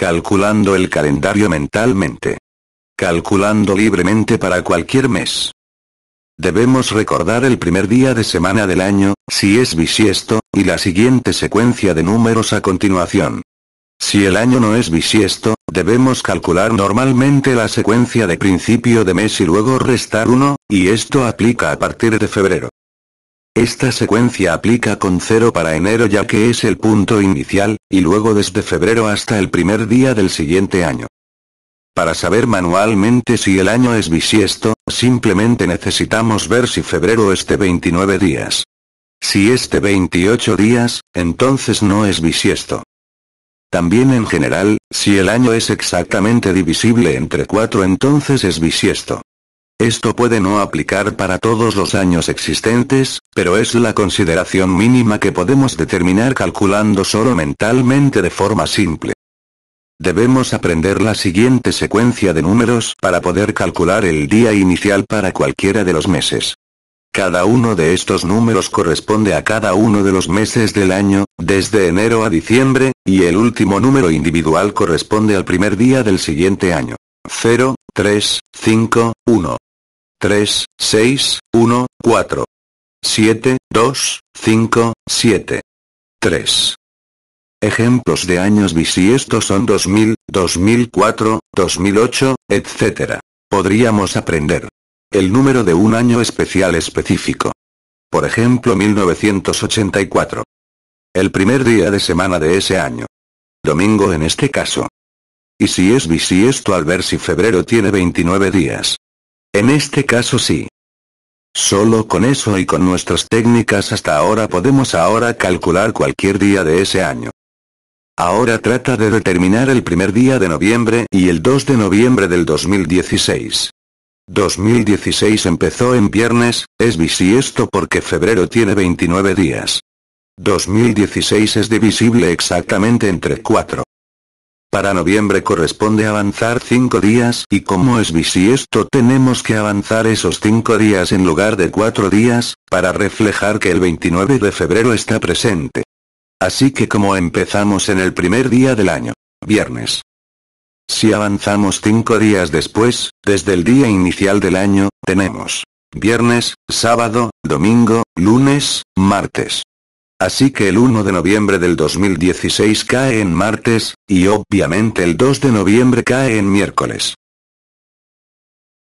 Calculando el calendario mentalmente. Calculando libremente para cualquier mes. Debemos recordar el primer día de semana del año, si es bisiesto, y la siguiente secuencia de números a continuación. Si el año no es bisiesto, debemos calcular normalmente la secuencia de principio de mes y luego restar uno, y esto aplica a partir de febrero. Esta secuencia aplica con cero para enero ya que es el punto inicial, y luego desde febrero hasta el primer día del siguiente año. Para saber manualmente si el año es bisiesto, simplemente necesitamos ver si febrero este 29 días. Si este 28 días, entonces no es bisiesto. También en general, si el año es exactamente divisible entre 4 entonces es bisiesto. Esto puede no aplicar para todos los años existentes, pero es la consideración mínima que podemos determinar calculando solo mentalmente de forma simple. Debemos aprender la siguiente secuencia de números para poder calcular el día inicial para cualquiera de los meses. Cada uno de estos números corresponde a cada uno de los meses del año, desde enero a diciembre, y el último número individual corresponde al primer día del siguiente año. 0, 3, 5, 1. 3, 6, 1, 4. 7, 2, 5, 7. 3. Ejemplos de años bisiestos son 2000, 2004, 2008, etc. Podríamos aprender. El número de un año especial específico. Por ejemplo 1984. El primer día de semana de ese año. Domingo en este caso. Y si es bisiesto al ver si febrero tiene 29 días, en este caso sí. Solo con eso y con nuestras técnicas hasta ahora podemos ahora calcular cualquier día de ese año. Ahora trata de determinar el primer día de noviembre y el 2 de noviembre del 2016. 2016 empezó en viernes, es bisiesto porque febrero tiene 29 días. 2016 es divisible exactamente entre 4. Para noviembre corresponde avanzar 5 días y como es bisiesto tenemos que avanzar esos 5 días en lugar de 4 días, para reflejar que el 29 de febrero está presente. Así que como empezamos en el primer día del año, viernes. Si avanzamos 5 días después, desde el día inicial del año, tenemos viernes, sábado, domingo, lunes, martes, Así que el 1 de noviembre del 2016 cae en martes, y obviamente el 2 de noviembre cae en miércoles.